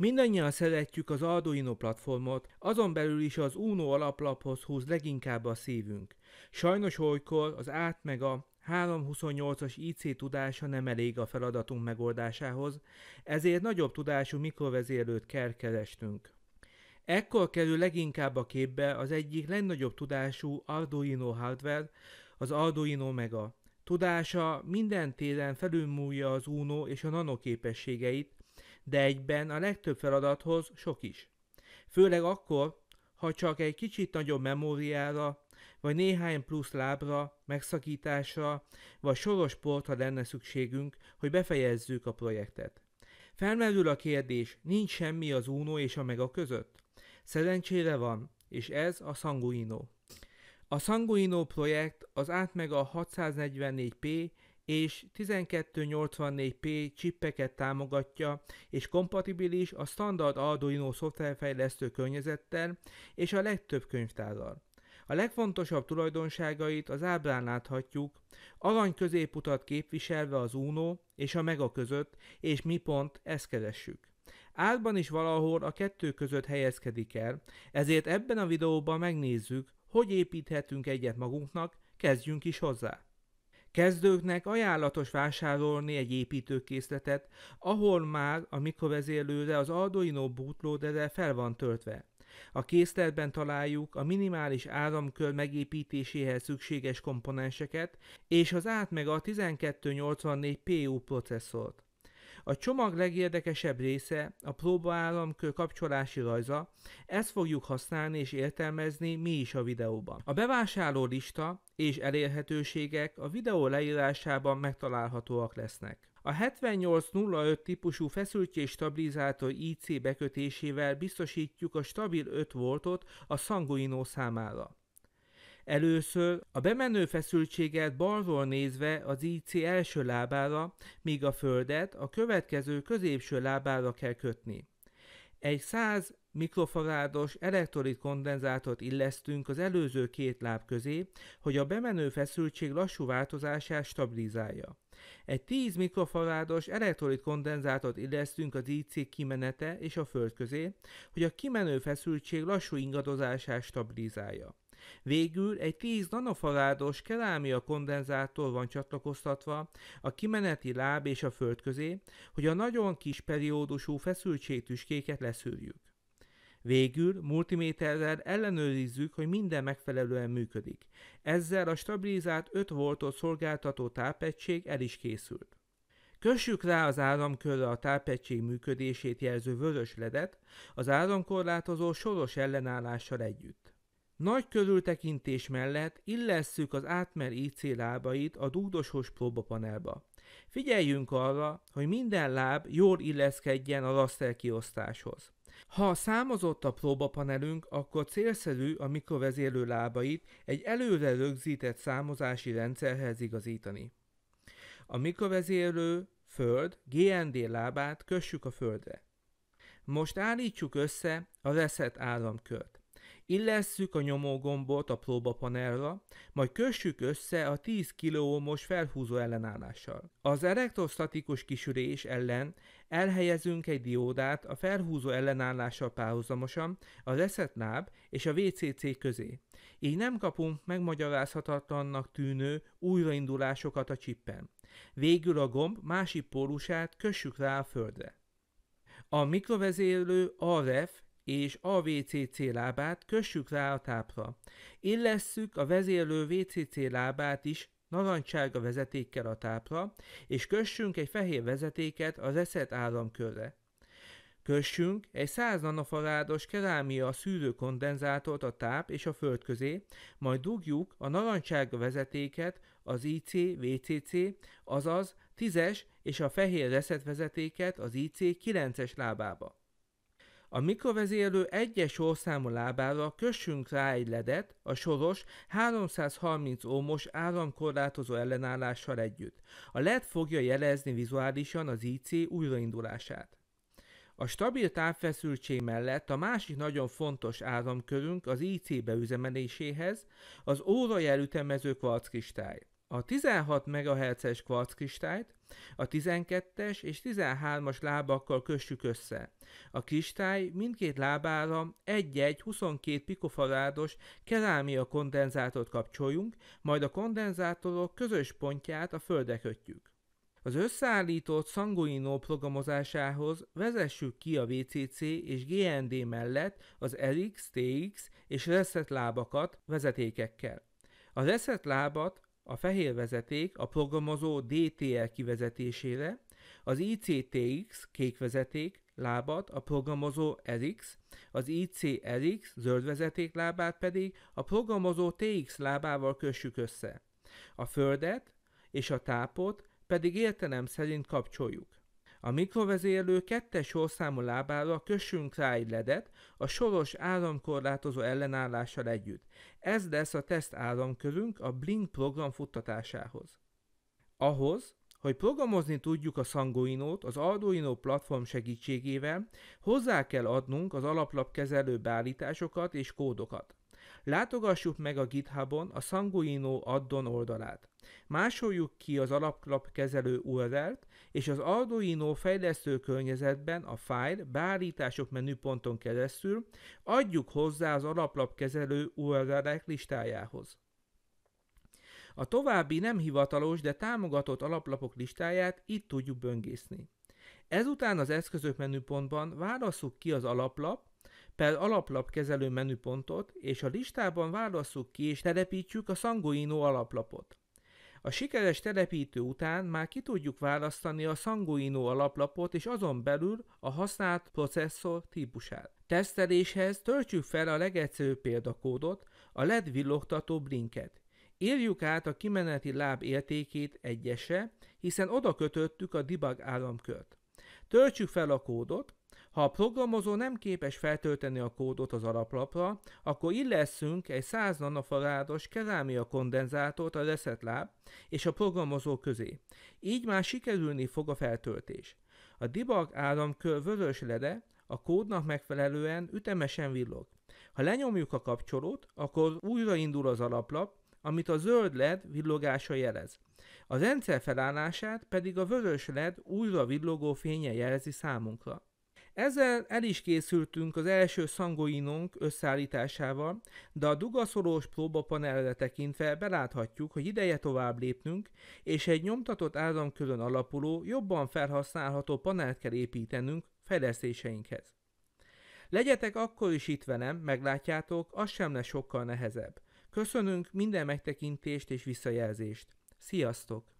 Mindannyian szeretjük az Arduino platformot, azon belül is az Uno alaplaphoz húz leginkább a szívünk. Sajnos olykor az át meg a 328-as IC tudása nem elég a feladatunk megoldásához, ezért nagyobb tudású mikrovezérlőt kell kerestünk. Ekkor kerül leginkább a képbe az egyik legnagyobb tudású Arduino hardware, az Arduino Mega. Tudása minden téren felülmúlja az Uno és a Nano képességeit, de egyben a legtöbb feladathoz sok is. Főleg akkor, ha csak egy kicsit nagyobb memóriára, vagy néhány plusz lábra, megszakításra, vagy soros portra lenne szükségünk, hogy befejezzük a projektet. Felmerül a kérdés, nincs semmi az Uno és a Mega között? Szerencsére van, és ez a Sanguino. A Sanguino projekt az átmeg a 644p és 1284p csippeket támogatja, és kompatibilis a standard Arduino szoftverfejlesztő környezettel és a legtöbb könyvtárral. A legfontosabb tulajdonságait az ábrán láthatjuk, arany középutat képviselve az Uno és a Mega között, és mi pont ezt keressük. Árban is valahol a kettő között helyezkedik el, ezért ebben a videóban megnézzük, hogy építhetünk egyet magunknak, kezdjünk is hozzá! Kezdőknek ajánlatos vásárolni egy építőkészletet, ahol már a mikrovezérlőre az Arduino bootloaderre fel van töltve. A készletben találjuk a minimális áramkör megépítéséhez szükséges komponenseket és az átmeg a 1284 PU processzort. A csomag legérdekesebb része a próbaáramkör kapcsolási rajza, ezt fogjuk használni és értelmezni mi is a videóban. A bevásárló lista és elérhetőségek a videó leírásában megtalálhatóak lesznek. A 7805 típusú feszültség stabilizátor IC bekötésével biztosítjuk a stabil 5 voltot a Sanguino számára. Először a bemenő feszültséget balról nézve az IC első lábára, míg a földet a következő középső lábára kell kötni. Egy 100 mikrofarádos elektrolit kondenzátort illesztünk az előző két láb közé, hogy a bemenő feszültség lassú változását stabilizálja. Egy 10 mikrofarádos elektrolit kondenzátort illesztünk az IC kimenete és a föld közé, hogy a kimenő feszültség lassú ingadozását stabilizálja. Végül egy 10 nanofarádos kerámia kondenzátor van csatlakoztatva a kimeneti láb és a föld közé, hogy a nagyon kis periódusú feszültségtüskéket leszűrjük. Végül multiméterrel ellenőrizzük, hogy minden megfelelően működik. Ezzel a stabilizált 5 voltot szolgáltató tápegység el is készült. Kössük rá az áramkörre a tápegység működését jelző vörös ledet az áramkorlátozó soros ellenállással együtt. Nagy körültekintés mellett illesszük az átmer IC lábait a dugdosos próbapanelba. Figyeljünk arra, hogy minden láb jól illeszkedjen a raster kiosztáshoz. Ha számozott a próbapanelünk, akkor célszerű a mikrovezérlő lábait egy előre rögzített számozási rendszerhez igazítani. A mikrovezérlő föld GND lábát kössük a földre. Most állítsuk össze a reset áramkört. Illesszük a nyomógombot a próbapanelra, majd kössük össze a 10 kiloohmos felhúzó ellenállással. Az elektrostatikus kisürés ellen elhelyezünk egy diódát a felhúzó ellenállással párhuzamosan a reset láb és a VCC közé. Így nem kapunk megmagyarázhatatlannak tűnő újraindulásokat a csippen. Végül a gomb másik pólusát kössük rá a földre. A mikrovezérlő RF és AVCC lábát kössük rá a tápra. Illesszük a vezérlő VCC lábát is narancsárga vezetékkel a tápra, és kössünk egy fehér vezetéket az eszet áramkörre. Kössünk egy 100 nanofarádos kerámia kondenzátort a táp és a föld közé, majd dugjuk a narancsárga vezetéket, az IC-VCC, azaz 10-es és a fehér reset vezetéket az IC 9-es lábába. A mikrovezérlő egyes sorszámú lábára kössünk rá egy ledet a soros 330 ohmos áramkorlátozó ellenállással együtt. A led fogja jelezni vizuálisan az IC újraindulását. A stabil távfeszültség mellett a másik nagyon fontos áramkörünk az IC beüzemeléséhez az órajelütemező kvarckristály a 16 MHz-es kvarckristályt a 12-es és 13-as lábakkal kössük össze. A kristály mindkét lábára egy-egy 22 pikofarádos kerámia kondenzátort kapcsoljunk, majd a kondenzátorok közös pontját a földre kötjük. Az összeállított Sanguino programozásához vezessük ki a VCC és GND mellett az LX, TX és reset lábakat vezetékekkel. A reset lábat a fehér vezeték a programozó DTL kivezetésére, az ICTX kék vezeték lábat a programozó RX, az ICRX zöld vezeték lábát pedig a programozó TX lábával kössük össze. A földet és a tápot pedig értelem szerint kapcsoljuk. A mikrovezérlő kettes sorszámú lábára kössünk rá egy ledet a soros áramkorlátozó ellenállással együtt. Ez lesz a teszt áramkörünk a Blink program futtatásához. Ahhoz, hogy programozni tudjuk a Sangoinót az Arduino platform segítségével, hozzá kell adnunk az alaplap kezelő beállításokat és kódokat. Látogassuk meg a GitHubon a Sanguino addon oldalát. Másoljuk ki az alaplap kezelő URL-t, és az Arduino fejlesztő környezetben a file beállítások menüponton keresztül adjuk hozzá az alaplapkezelő URL-ek listájához. A további nem hivatalos, de támogatott alaplapok listáját itt tudjuk böngészni. Ezután az eszközök menüpontban válasszuk ki az alaplap, per alaplap kezelő menüpontot, és a listában válasszuk ki és telepítjük a Sanguino alaplapot. A sikeres telepítő után már ki tudjuk választani a Sanguino alaplapot és azon belül a használt processzor típusát. Teszteléshez töltsük fel a legegyszerűbb példakódot, a LED villogtató blinket. Írjuk át a kimeneti láb értékét egyese, hiszen oda kötöttük a debug államkört. Töltsük fel a kódot, ha a programozó nem képes feltölteni a kódot az alaplapra, akkor illeszünk egy 100 nanofarádos kerámia kondenzátort a láb és a programozó közé. Így már sikerülni fog a feltöltés. A debug áramkör vörös lede a kódnak megfelelően ütemesen villog. Ha lenyomjuk a kapcsolót, akkor újraindul az alaplap, amit a zöld led villogása jelez. A rendszer felállását pedig a vörös led újra villogó fénye jelzi számunkra. Ezzel el is készültünk az első szangoinunk összeállításával, de a dugaszorós próbapanelre tekintve beláthatjuk, hogy ideje tovább lépnünk, és egy nyomtatott áramkörön alapuló, jobban felhasználható panelt kell építenünk fejlesztéseinkhez. Legyetek akkor is itt velem, meglátjátok, az sem lesz sokkal nehezebb. Köszönünk minden megtekintést és visszajelzést. Sziasztok!